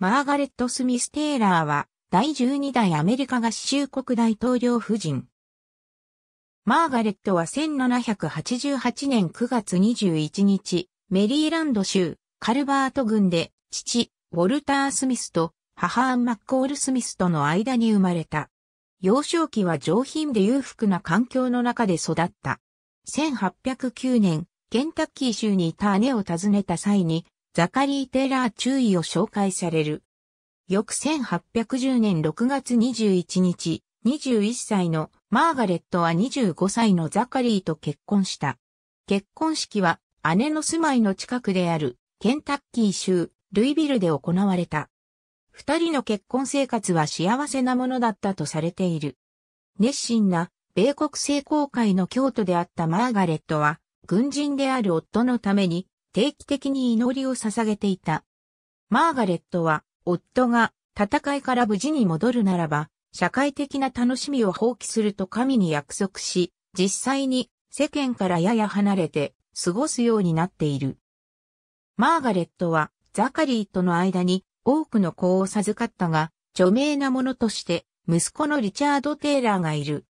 マーガレット・スミス・テイラーは、第12代アメリカ合衆国大統領夫人。マーガレットは1788年9月21日、メリーランド州、カルバート郡で、父、ウォルター・スミスと、母アン・マッコール・スミスとの間に生まれた。幼少期は上品で裕福な環境の中で育った。1809年、ケンタッキー州にいた姉を訪ねた際に、ザカリー・テラー注意を紹介される。翌1810年6月21日、21歳のマーガレットは25歳のザカリーと結婚した。結婚式は姉の住まいの近くであるケンタッキー州ルイビルで行われた。二人の結婚生活は幸せなものだったとされている。熱心な米国聖公会の教徒であったマーガレットは軍人である夫のために定期的に祈りを捧げていた。マーガレットは、夫が戦いから無事に戻るならば、社会的な楽しみを放棄すると神に約束し、実際に世間からやや離れて過ごすようになっている。マーガレットはザカリーとの間に多くの子を授かったが、著名なものとして息子のリチャード・テイラーがいる。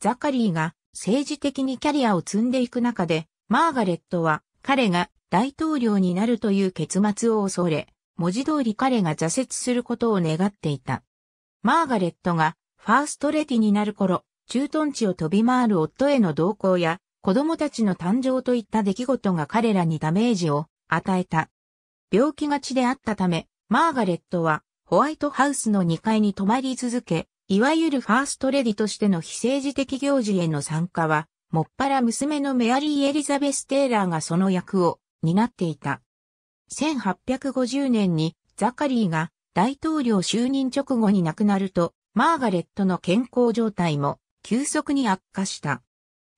ザカリーが政治的にキャリアを積んでいく中で、マーガレットは彼が大統領になるという結末を恐れ、文字通り彼が挫折することを願っていた。マーガレットがファーストレディになる頃、駐屯地を飛び回る夫への同行や子供たちの誕生といった出来事が彼らにダメージを与えた。病気がちであったため、マーガレットはホワイトハウスの2階に泊まり続け、いわゆるファーストレディとしての非政治的行事への参加は、もっぱら娘のメアリー・エリザベス・テイラーがその役を担っていた。1850年にザカリーが大統領就任直後に亡くなると、マーガレットの健康状態も急速に悪化した。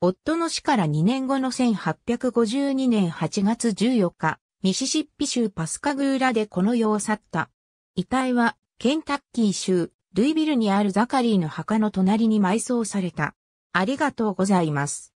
夫の死から2年後の1852年8月14日、ミシシッピ州パスカグーラでこの世を去った。遺体はケンタッキー州ルイビルにあるザカリーの墓の隣に埋葬された。ありがとうございます。